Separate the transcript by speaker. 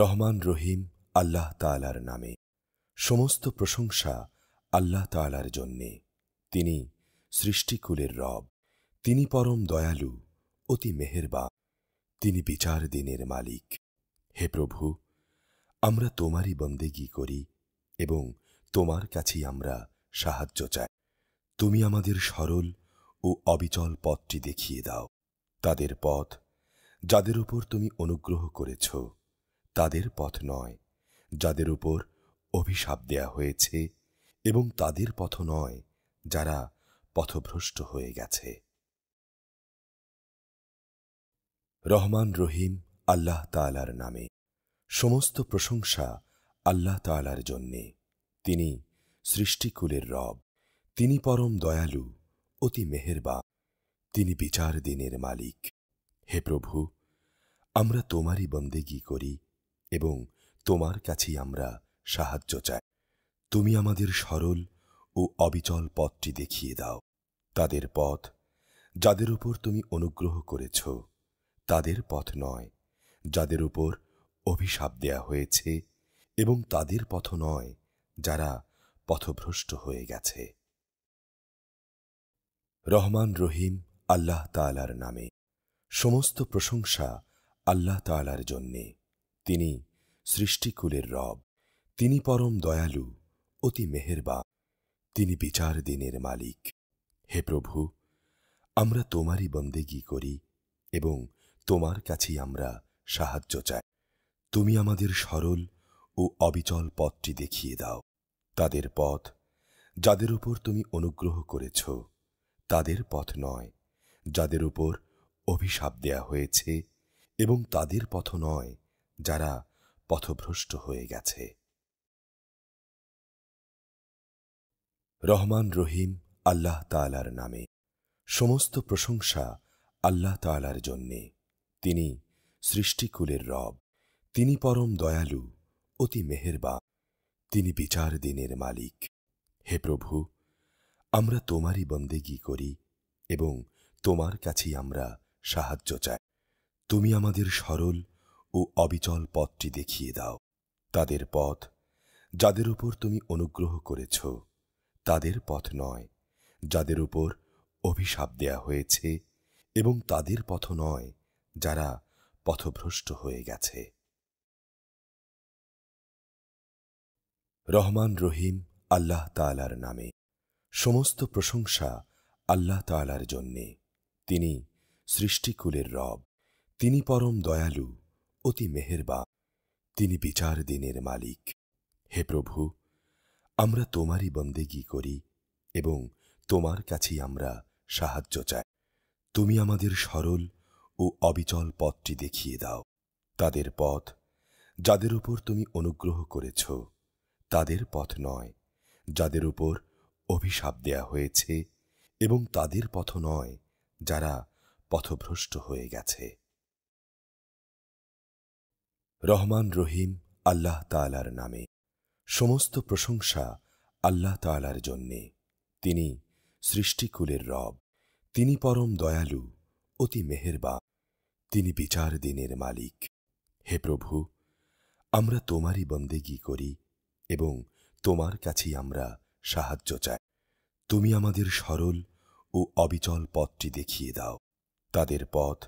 Speaker 1: রহমান রহিম আল্লাহ তালার নামে সমস্ত প্রশংসা আল্লাহ তালার জন্যে তিনি সৃষ্টিকুলের রব তিনি পরম দয়ালু অতি মেহেরবা তিনি বিচার দিনের মালিক হে প্রভু আমরা তোমারই বন্দেগি করি এবং তোমার কাছেই আমরা সাহায্য চাই তুমি আমাদের সরল ও অবিচল পথটি দেখিয়ে দাও তাদের পথ যাদের উপর তুমি অনুগ্রহ করেছো তাদের পথ নয় যাদের উপর অভিশাপ দেয়া হয়েছে এবং তাদের পথ নয় যারা পথভ্রষ্ট হয়ে গেছে রহমান রহিম আল্লাহ তালার নামে সমস্ত প্রশংসা আল্লাহ তালার জন্যে তিনি সৃষ্টিকুলের রব তিনি পরম দয়ালু অতি মেহেরবা তিনি বিচার দিনের মালিক হে প্রভু আমরা তোমারই বন্দেগি করি এবং তোমার কাছেই আমরা সাহায্য চাই তুমি আমাদের সরল ও অবিচল পথটি দেখিয়ে দাও তাদের পথ যাদের উপর তুমি অনুগ্রহ করেছ তাদের পথ নয় যাদের উপর অভিশাপ দেয়া হয়েছে এবং তাদের পথ নয় যারা পথভ্রষ্ট হয়ে গেছে রহমান রহিম আল্লাহ তালার নামে সমস্ত প্রশংসা আল্লাহ তালার জন্যে তিনি সৃষ্টিকুলের রব তিনি পরম দয়ালু অতি মেহেরবা তিনি বিচার দিনের মালিক হে প্রভু আমরা তোমারই বন্দেগি করি এবং তোমার কাছেই আমরা সাহায্য চাই তুমি আমাদের সরল ও অবিচল পথটি দেখিয়ে দাও তাদের পথ যাদের উপর তুমি অনুগ্রহ করেছ তাদের পথ নয় যাদের উপর অভিশাপ দেয়া হয়েছে এবং তাদের পথ নয় যারা পথভ্রষ্ট হয়ে গেছে রহমান রহিম আল্লাহ তালার নামে সমস্ত প্রশংসা আল্লাহ তালার জন্যে তিনি সৃষ্টিকুলের রব তিনি পরম দয়ালু অতি মেহেরবা তিনি বিচার দিনের মালিক হে প্রভু আমরা তোমারই বন্দেগি করি এবং তোমার কাছেই আমরা সাহায্য চাই তুমি আমাদের সরল ও অবিচল পথটি দেখিয়ে দাও তাদের পথ যাদের উপর তুমি অনুগ্রহ করেছ তাদের পথ নয় যাদের উপর অভিশাপ দেয়া হয়েছে এবং তাদের পথ নয় যারা পথভ্রষ্ট হয়ে গেছে রহমান রহিম আল্লাহ তালার নামে সমস্ত প্রশংসা আল্লাহ তালার জন্যে তিনি সৃষ্টিকুলের রব তিনি পরম দয়ালু অতি মেহেরবা তিনি বিচার দিনের মালিক হে প্রভু আমরা তোমারই বন্দেগি করি এবং তোমার কাছেই আমরা সাহায্য চাই তুমি আমাদের সরল ও অবিচল পথটি দেখিয়ে দাও তাদের পথ যাদের উপর তুমি অনুগ্রহ করেছ তাদের পথ নয় যাদের উপর অভিশাপ দেয়া হয়েছে এবং তাদের পথ নয় যারা পথভ্রষ্ট হয়ে গেছে রহমান রহিম আল্লাহ তালার নামে সমস্ত প্রশংসা আল্লাহ তালার জন্যে তিনি সৃষ্টিকুলের রব তিনি পরম দয়ালু অতি মেহেরবা তিনি বিচার দিনের মালিক হে প্রভু আমরা তোমারই বন্দেগি করি এবং তোমার কাছেই আমরা সাহায্য চাই তুমি আমাদের সরল ও অবিচল পথটি দেখিয়ে দাও তাদের পথ